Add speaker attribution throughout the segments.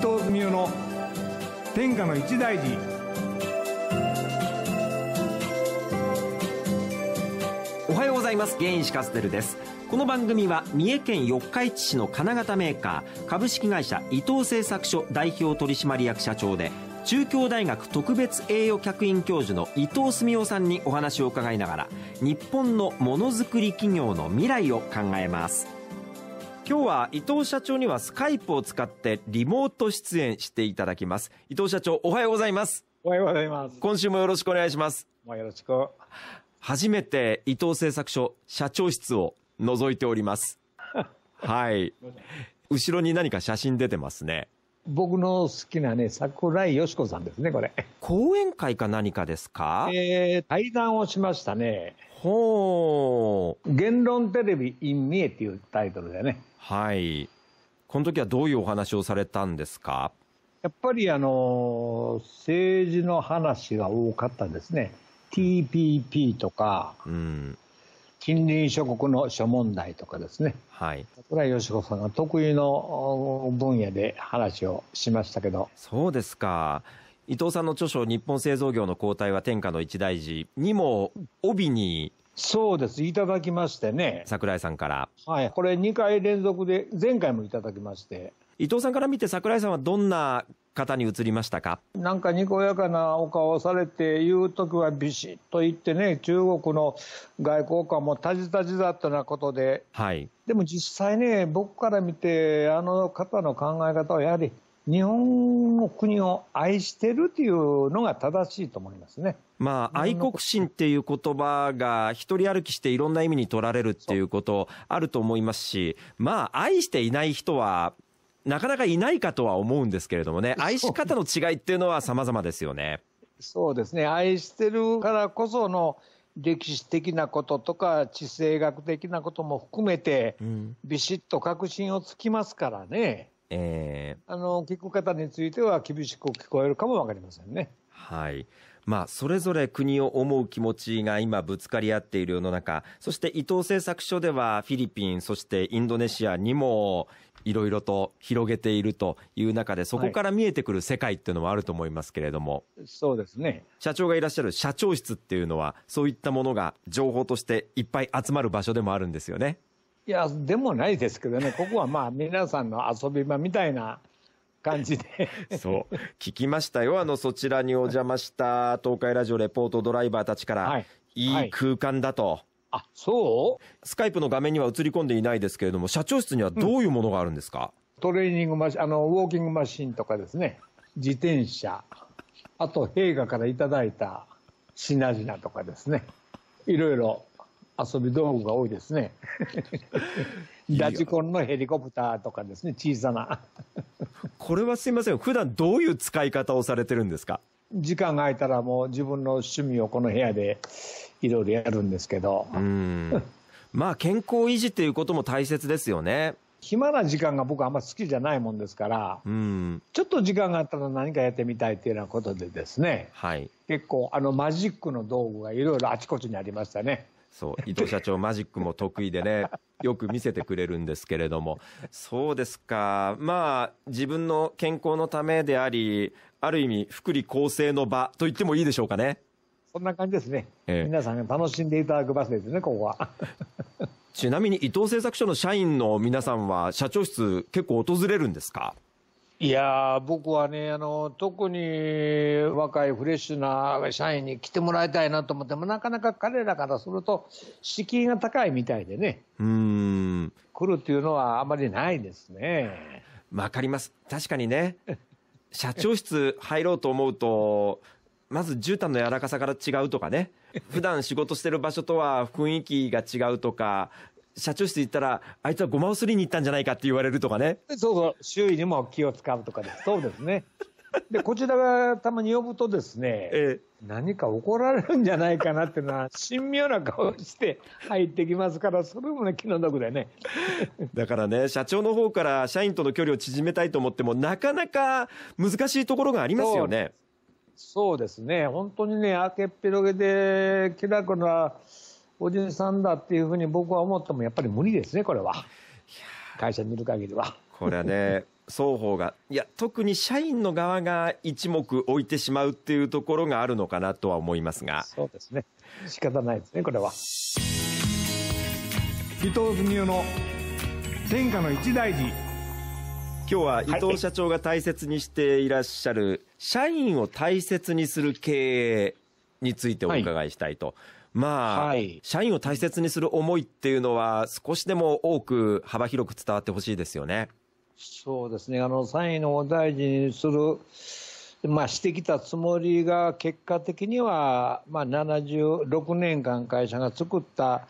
Speaker 1: 藤文雄の天下の一大事
Speaker 2: おはようございます原石カステルですこの番組は三重県四日市市の金型メーカー株式会社伊藤製作所代表取締役社長で中京大学特別栄誉客員教授の伊藤澄夫さんにお話を伺いながら日本のものづくり企業の未来を考えます今日は伊藤社長にはスカイプを使ってリモート出演していただきます。伊藤社長、おはようございます。おはようございます。今週もよろしくお願いします。
Speaker 1: もよろしく。
Speaker 2: 初めて伊藤製作所社長室を覗いております。はい。後ろに何か写真出てますね。
Speaker 1: 僕の好きなね、桜井よしこさんですね、これ。
Speaker 2: 講演会か何かですか
Speaker 1: えー、対談をしましたね。ほう。言論テレビ in 三えっていうタイトルだよね。
Speaker 2: はい。この時はどういうお話をされたんです
Speaker 1: かやっぱりあの、政治の話が多かったですね。TPP とか、うん、近隣諸国の諸問題とかですね、はい、桜井よしこさんが得意の分野で話をしましたけど
Speaker 2: そうですか伊藤さんの著書「日本製造業の後退は天下の一大事」にも帯にそうですいただきましてね櫻井さんか
Speaker 1: らはいこれ2回連続で前回もいただきまして伊藤さんから見て櫻井さんはどん
Speaker 2: な方に移りましたか
Speaker 1: なんかにこやかなお顔をされて言う時はビシッと言ってね中国の外交官もたじたじだったなことで、はい、でも実際ね僕から見てあの方の考え方はやはり日本の国を愛してるっていうのが正しいと思いますね。
Speaker 2: まあ、愛国心っていう言葉が一人歩きしていろんな意味に取られるっていうことあると思いますし、まあ、愛していない人はなかなかいないかとは思うんですけれどもね、愛し方の違いっていうのは様々ですよね。
Speaker 1: そうですね。愛してるからこその歴史的なこととか地政学的なことも含めて、ビシッと確信をつきますからね。うん、えー、あの聞く方については厳しく聞こえるかもわかりませんね。
Speaker 2: はい。まあ、それぞれ国を思う気持ちが今ぶつかり合っている世の中、そして伊藤製作所ではフィリピン、そしてインドネシアにもいろいろと広げているという中で、そこから見えてくる世界っていうのもあると思いますけれども、
Speaker 1: はい、そうですね
Speaker 2: 社長がいらっしゃる社長室っていうのは、そういったものが情報としていっぱい集まる場所でもあるんですよね。
Speaker 1: いや、でもないですけどね、ここはまあ、皆さんの遊び場みたいな感じで
Speaker 2: そう、聞きましたよ、あのそちらにお邪魔した東海ラジオレポートドライバーたちから、はい、いい空間だと。はいあ、そうスカイプの画面には映り込んでいないですけれども、社長室にはどういうものがあるんですか、
Speaker 1: うん、トレーニングマシン、あの、ウォーキングマシンとかですね、自転車、あと、陛下からいただいた品々とかですね、いろいろ遊び道具が多いですね。ラ ジコンのヘリコプターとかですね、小さな。これはす
Speaker 2: いません、普段どういう使い方をされてるんですか
Speaker 1: 時間が空いたらもう自分の趣味をこの部屋でいろいろやるんですけど。まあ健康維持って
Speaker 2: いうことも大切ですよね。
Speaker 1: 暇な時間が僕あんま好きじゃないもんですから、うん、ちょっと時間があったら何かやってみたいっていうようなことでですね、はい、結構あのマジックの道具がいろいろあちこちにありましたね。
Speaker 2: そう伊藤社長、マジックも得意でね、よく見せてくれるんですけれども、そうですか、まあ、自分の健康のためであり、ある意味、福利厚生の場と言ってもいいでしょうかね。
Speaker 1: そんな感じですね、え皆さんが楽しんでいただくバスですね、ここは。
Speaker 2: ちなみに伊藤製作所の社員の皆さんは、社長室、結構訪れるんですか
Speaker 1: いや僕はねあの、特に若いフレッシュな社員に来てもらいたいなと思っても、なかなか彼らからすると、敷居が高いみたいでね、
Speaker 2: うん
Speaker 1: 来るっていうのはあまりないですね。
Speaker 2: わかります、確かにね、社長室入ろうと思うと、まず絨毯の柔らかさから違うとかね。普段仕事してる場所とは雰囲気が違うとか、社長室行ったら、あいつはごまをすりに行ったんじゃないかって
Speaker 1: 言われるとかね。そうそう、周囲にも気を使うとかでそうですね。で、こちらがたまに呼ぶとですね、ええ、何か怒られるんじゃないかなっていうのは、神妙な顔して入ってきますから、それもね、気の毒よね。
Speaker 2: だからね、社長の方から社員との距離を縮めたいと思っても、なかなか難しいところがありますよね。
Speaker 1: そうですね、本当にね、明けっぴろげで、気楽なおじさんだっていうふうに僕は思っても、やっぱり無理ですね、これは。会社にいる限りは。
Speaker 2: これはね、双方が、いや、特に社員の側が一目置いてしまうっていうところがあるのかなとは思いますが。そうで
Speaker 1: すね。仕方ないですね、これは。伊藤文雄の天下の一大事。
Speaker 2: 今日は伊藤社長が大切にしていらっしゃる、社員を大切にする経営についてお伺いしたいと。はい、まあ、はい、社員を大切にする思いっていうのは、少しでも多く幅広く伝わってほしいですよね。
Speaker 1: そうですね。あの、社員を大事にする、まあ、してきたつもりが結果的には、まあ、76年間会社が作った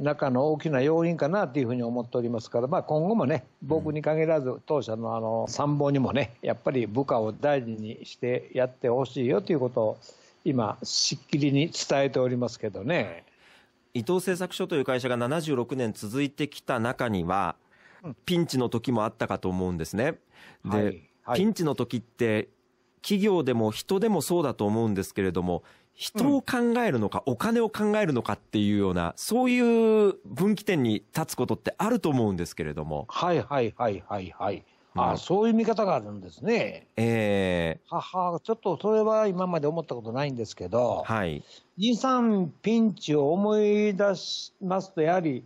Speaker 1: 中の大きな要因かなというふうに思っておりますから、まあ、今後もね、僕に限らず、当社のあの参謀にもね、やっぱり部下を大事にしてやってほしいよということを、今、しっきりに伝えておりますけどね。
Speaker 2: 伊藤製作所という会社が76年続いてきた中には、ピンチの時もあったかと思うんですね。で、はいはい、ピンチの時って、企業でも人でもそうだと思うんですけれども、人を考えるのか、お金を考えるのかっていうような、そういう分岐点に立つことっ
Speaker 1: てあると思うんですけれども。
Speaker 2: はいはいは
Speaker 1: いはいはい。ああ、そういう見方があるんですね。ええー、はは、ちょっとそれは今まで思ったことないんですけど、はい。2、3ピンチを思い出しますと、やはり、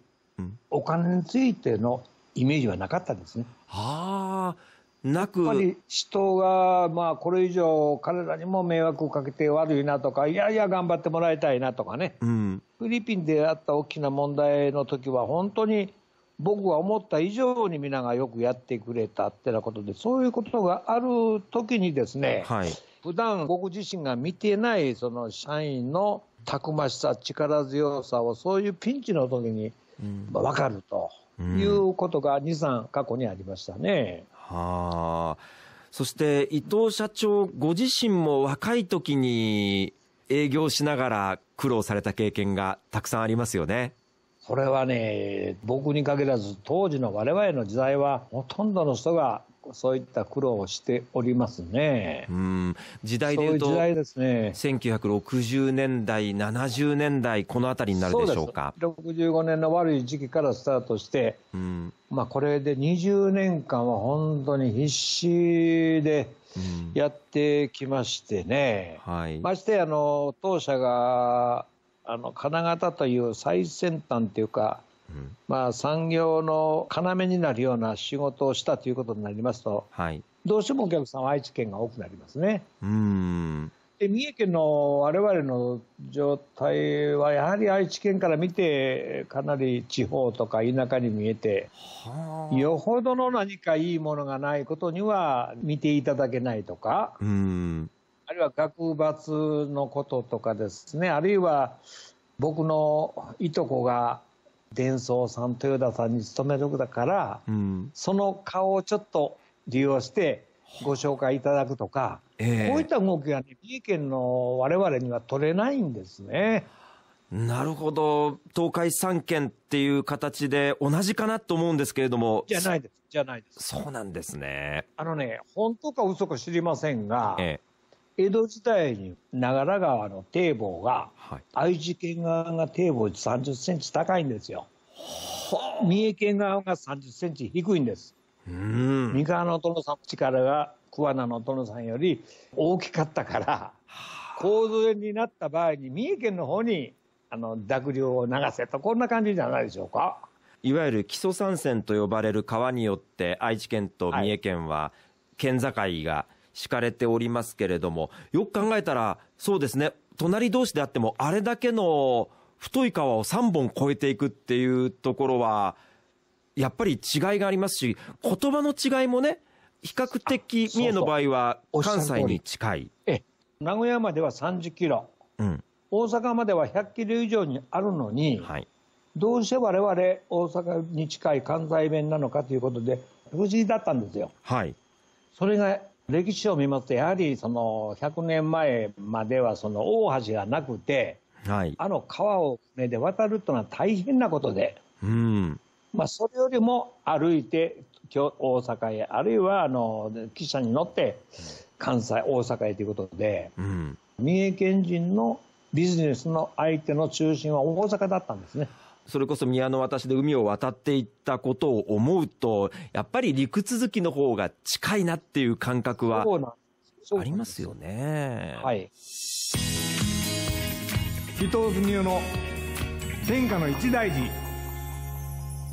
Speaker 1: お金についてのイメージはなかったですね。はあ。なく。やっぱり人が、まあ、これ以上彼らにも迷惑をかけて悪いなとか、いやいや頑張ってもらいたいなとかね。うん、フィリピンであった大きな問題の時は、本当に僕が思った以上に皆がよくやってくれたってなことで、そういうことがある時にですね、はい、普段僕自身が見てないその社員のたくましさ、力強さをそういうピンチの時に分かるということが2、3過去にありましたね。
Speaker 2: はあ。そして伊藤社長ご自身も若い時に営業しながら苦労された経験がたくさんありますよね。
Speaker 1: それはね、僕に限らず、当時の我々の時代は、ほとんどの人がそういった苦労をしておりますね。
Speaker 2: うん。時代でいうと、うう時代ですね。1960年代、70年代、このあたりになるでしょうか。
Speaker 1: そうです65年の悪い時期からスタートして、うん、まあこれで20年間は本当に必死でやってきましてね。うん、はい。まして、あの、当社が、あの、金型という最先端というか、まあ、産業の要になるような仕事をしたということになりますと、はい、どうしてもお客さんは愛知県が多くなりますね。
Speaker 2: うん
Speaker 1: で三重県の我々の状態はやはり愛知県から見てかなり地方とか田舎に見えてよほどの何かいいものがないことには見ていただけないとかあるいは学罰のこととかですねあるいは僕のいとこが伝送さん、豊田さんに勤めるだから、うん、その顔をちょっと利用してご紹介いただくとか、えー、こういった動きが、ね、三重県の我々には取れないんです
Speaker 2: ね。なるほど、東海3県っていう形で同じかなと思うんですけれども。じゃないです、
Speaker 1: じゃないです。そうなんですね。あのね、本当か嘘か知りませんが、ええ江戸時代に長良川の堤防が、はい、愛知県側が堤防30センチ高いんですよ。三重県側が30センチ低いんです。
Speaker 2: 三
Speaker 1: 河の殿さんの力が桑名の殿さんより大きかったから、洪水になった場合に三重県の方にあの濁流を流せとこんな感じじゃないでしょうか。いわゆる
Speaker 2: 木曽三線と呼ばれる川によって愛知県と三重県は県境が敷かれておりますけれども、よく考えたら、そうですね、隣同士であっても、あれだけの太い川を3本越えていくっていうところは、やっぱり違いがありますし、言葉の違いもね、比較的、三重の場合は関西に近い。
Speaker 1: 名古屋までは30キロ、うん、大阪までは100キロ以上にあるのに、はい、どうして我々大阪に近い関西弁なのかということで無事だったんですよ。はい、それが歴史を見ますと、やはりその100年前まではその大橋がなくて、はい、あの川を船で渡るというのは大変なことで、うんまあ、それよりも歩いて大阪へ、あるいはあの汽車に乗って関西、大阪へということで、うん、三重県人のビジネスの相手の中心は大阪だったんですね。
Speaker 2: それこそ宮の私で海を渡っていったことを思うと、やっぱり陸続きの方が近いなっていう感覚はありますよね。はい。
Speaker 1: 伊藤文雄の天下の一大事。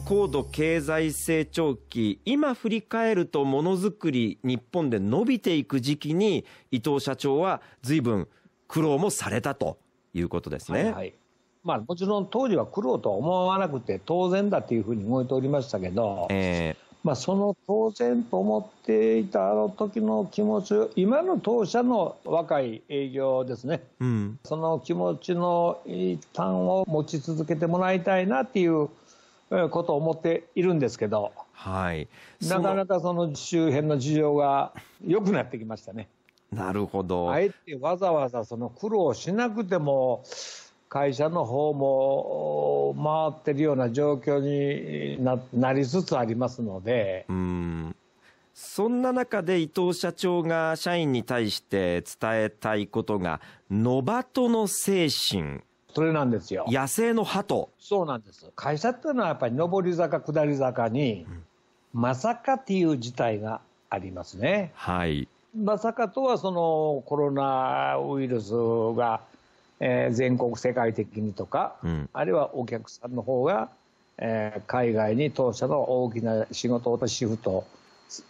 Speaker 2: 高度経済成長期、今振り返るとものづくり、日本で伸びていく時期に、伊藤社長は随分苦労もされたということですね。はい、は
Speaker 1: いまあ、もちろん当時は来ろうとは思わなくて当然だというふうに動いておりましたけど、えー、まあ、その当然と思っていたあの時の気持ちを今の当社の若い営業ですね、うん、その気持ちの一端を持ち続けてもらいたいなっていうことを思っているんですけど、はい、なかなかその周辺の事情が良くなってきましたね。
Speaker 2: なるほどあ
Speaker 1: えてわざわざその苦労しなくても会社の方も回ってるような状況にななりつつありますので。
Speaker 2: うん
Speaker 1: そんな中で伊藤社長
Speaker 2: が社員に対して伝えたいことが、ノバトの精神。それなんですよ。野生の鳩。
Speaker 1: そうなんです。会社っていうのはやっぱり上り坂、下り坂に、まさかっていう事態がありますね。はい。まさかとはそのコロナウイルスがえー、全国世界的にとか、うん、あるいはお客さんの方が、えー、海外に当社の大きな仕事とシフト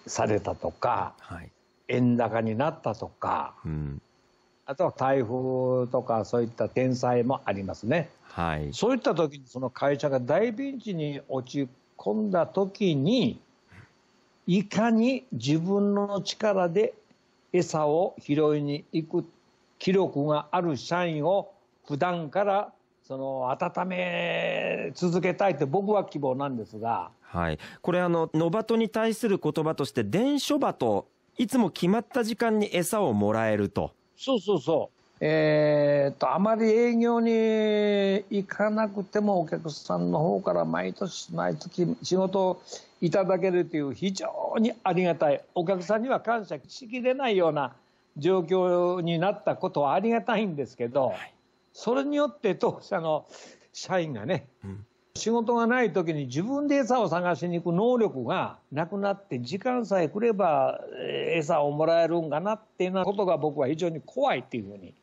Speaker 1: されたとか、はい、円高になったとか、うん、あとは台風とかそういった天災もありますね、はい、そういった時にその会社が大ピンチに落ち込んだ時にいかに自分の力で餌を拾いに行く気力がある社員を普段からその温め続けたいって僕は希望なんですが。
Speaker 2: はい。これあの、野鳩に対する言葉として、伝書鳩、いつも決まっ
Speaker 1: た時間に餌をもらえると。そうそうそう。えー、っと、あまり営業に行かなくてもお客さんの方から毎年毎月仕事をいただけるという非常にありがたい。お客さんには感謝しきれないような状況になったことはありがたいんですけど、はい、それによって当社の社員がね、うん、仕事がない時に自分で餌を探しに行く能力がなくなって時間さえ来れば餌をもらえるんかなっていうようなことが僕は非常に怖いっていうふうに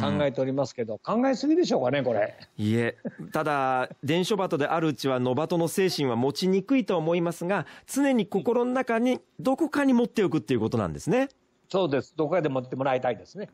Speaker 1: 考えておりますけど、考えすぎでしょうかね、これ。
Speaker 2: いえ、ただ、伝書鳩であるうちは、野鳩の精神は持ちにくいと思いますが、常に心の中に、どこかに持っておくっていうことなんですね。そうです。どこかでもってもらいたいですね。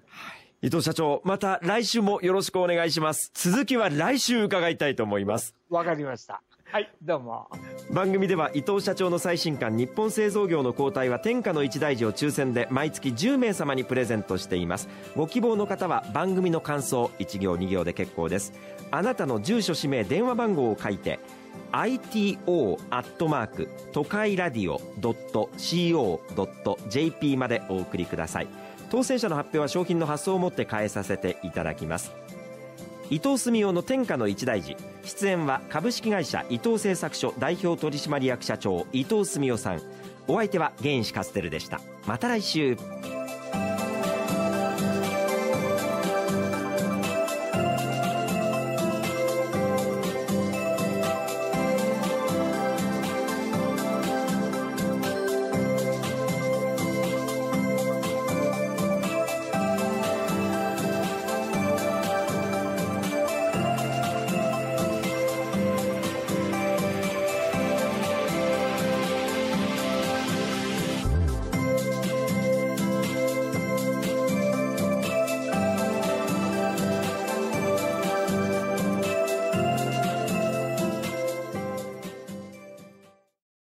Speaker 2: 伊藤社長、また来週もよろしくお願いします。続きは来週伺いたいと思います。
Speaker 1: わかりました。はい、どうも。
Speaker 2: 番組では伊藤社長の最新刊日本製造業の交代は天下の一大事を抽選で毎月10名様にプレゼントしています。ご希望の方は番組の感想1行2行で結構です。あなたの住所氏名電話番号を書いて ito アットマーク都会ラディオドット .co.jp までお送りください当選者の発表は商品の発送をもって変えさせていただきます伊藤澄夫の天下の一大事出演は株式会社伊藤製作所代表取締役社長伊藤澄夫さんお相手はカステルでしたまた来週